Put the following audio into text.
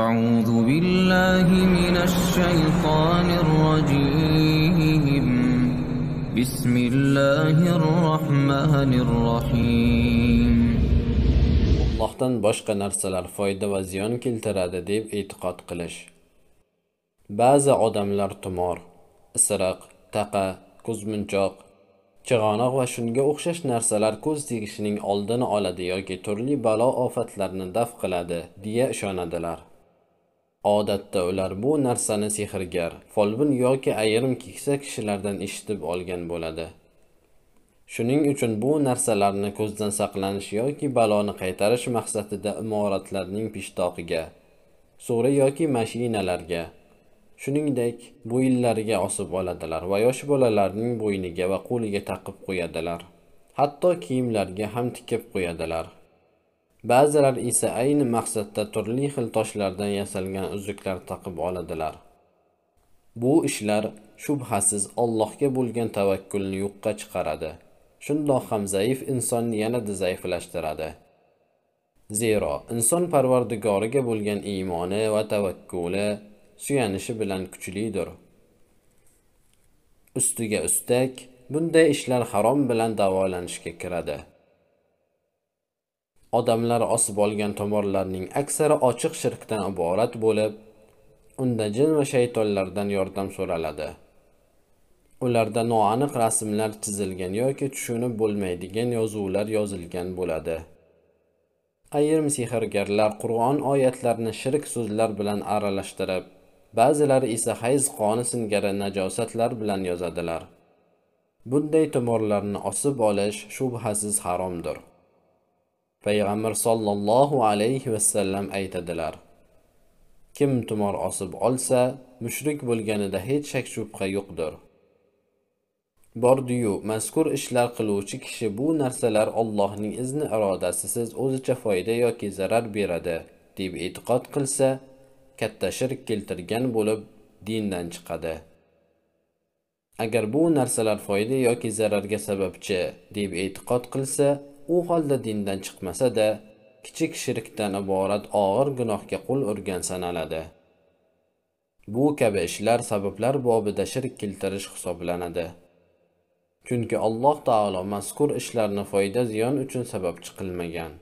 أعوذ بالله من الشيطان الرجيم بسم الله الرحمن الرحيم allohdan boshqa narsalar foyda va ziyon keltiradi deb e'tiqod qilish ba'zi odamlar tumor isiriq taqa ko'zmunchoq chig'anoq va shunga o'xshash narsalar ko'z tegishining oldini oladi yoki turli balo ofatlarni daf qiladi deya ishonadilar odatda ular bu narsani sehrgar folbin yoki ayrim keksa kishilardan eshitib olgan bo'ladi shuning uchun bu narsalarni ko'zdan saqlanish yoki baloni qaytarish maqsadida imoratlarning peshtoqiga so'ri yoki mashinalarga shuningdek bo'yinlariga osib oladilar va yosh bolalarning bo'yniga va qo'liga taqib qo'yadilar hatto kiyimlarga ham tikib qo'yadilar ba'zilar esa ayni maqsadda turli xil toshlardan yasalgan uzuklar taqib oladilar bu ishlar shubhasiz allohga bo'lgan tavakkulni yo'qqa chiqaradi shundoq ham zaif insonni yanada zaiflashtiradi zero inson parvardigoriga bo'lgan iymoni va tavakkuli suyanishi bilan kuchlidir ustiga ustak bunday ishlar harom bilan davolanishga kiradi odamlar osib olgan tomorlarning aksari ochiq shirkdan iborat bo'lib unda jin va shaytonlardan yordam so'raladi ularda noaniq rasmlar chizilgan yoki tushunib bo'lmaydigan yozuvlar yozilgan bo'ladi ayrim sehrgarlar qur'on oyatlarini shirk so'zlar bilan aralashtirib ba'zilari esa hayz qoni singari najosatlar bilan yozadilar bunday tumorlarni osib olish shubhasiz haromdir payg'ambar sollallohu alayhi vasallam aytadilar kim tumor osib olsa mushrik bo'lganida hech shak shubha yo'qdir bordiyu mazkur ishlar qiluvchi kishi bu narsalar ollohning izni irodasisiz o'zicha foyda yoki zarar beradi deb e'tiqod qilsa katta shirk keltirgan bo'lib dindan chiqadi agar bu narsalar foyda yoki zararga sababchi deb e'tiqod qilsa u holda dindan chiqmasa-da, kichik shirkdan iborat og'ir gunohga qo'l urgan sanaladi. Bu kabi ishlar sabablar bobida shirk keltirish hisoblanadi. Chunki Alloh taolo mazkur ishlarni foyda ziyon uchun sababchi qilmagan.